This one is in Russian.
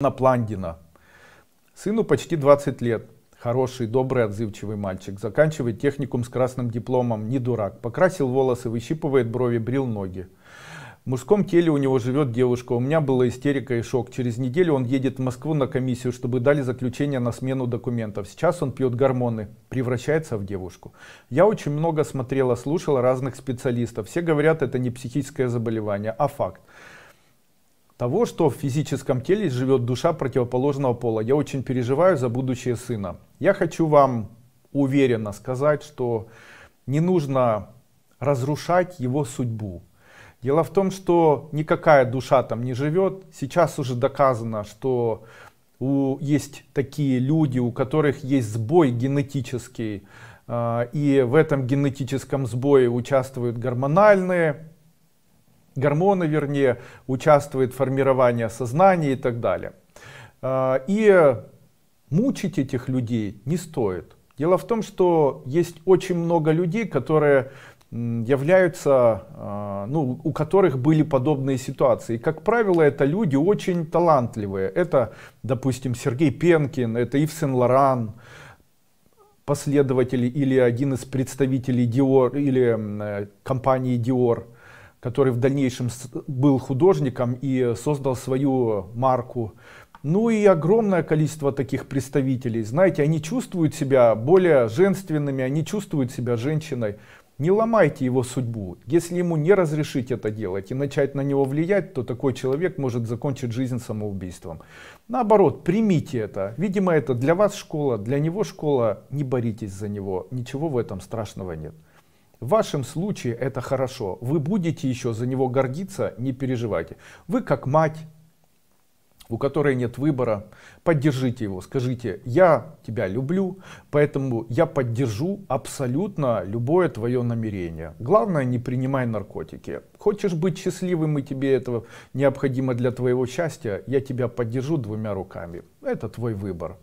На Пландина. Сыну почти 20 лет. Хороший, добрый, отзывчивый мальчик. Заканчивает техникум с красным дипломом. Не дурак. Покрасил волосы, выщипывает брови, брил ноги. В мужском теле у него живет девушка. У меня была истерика и шок. Через неделю он едет в Москву на комиссию, чтобы дали заключение на смену документов. Сейчас он пьет гормоны, превращается в девушку. Я очень много смотрела, слушала разных специалистов. Все говорят, это не психическое заболевание, а факт того, что в физическом теле живет душа противоположного пола. Я очень переживаю за будущее сына. Я хочу вам уверенно сказать, что не нужно разрушать его судьбу. Дело в том, что никакая душа там не живет. Сейчас уже доказано, что у, есть такие люди, у которых есть сбой генетический, э, и в этом генетическом сбое участвуют гормональные гормоны, вернее, участвует формирование сознания и так далее. А, и мучить этих людей не стоит. Дело в том, что есть очень много людей, которые являются, а, ну, у которых были подобные ситуации. И, как правило, это люди очень талантливые. Это, допустим, Сергей Пенкин, это Ив Сен-Лоран, последователи или один из представителей Dior или э, компании Dior – который в дальнейшем был художником и создал свою марку. Ну и огромное количество таких представителей. Знаете, они чувствуют себя более женственными, они чувствуют себя женщиной. Не ломайте его судьбу. Если ему не разрешить это делать и начать на него влиять, то такой человек может закончить жизнь самоубийством. Наоборот, примите это. Видимо, это для вас школа, для него школа. Не боритесь за него. Ничего в этом страшного нет. В вашем случае это хорошо. Вы будете еще за него гордиться, не переживайте. Вы как мать, у которой нет выбора, поддержите его, скажите, я тебя люблю, поэтому я поддержу абсолютно любое твое намерение. Главное, не принимай наркотики. Хочешь быть счастливым и тебе этого необходимо для твоего счастья, я тебя поддержу двумя руками. Это твой выбор.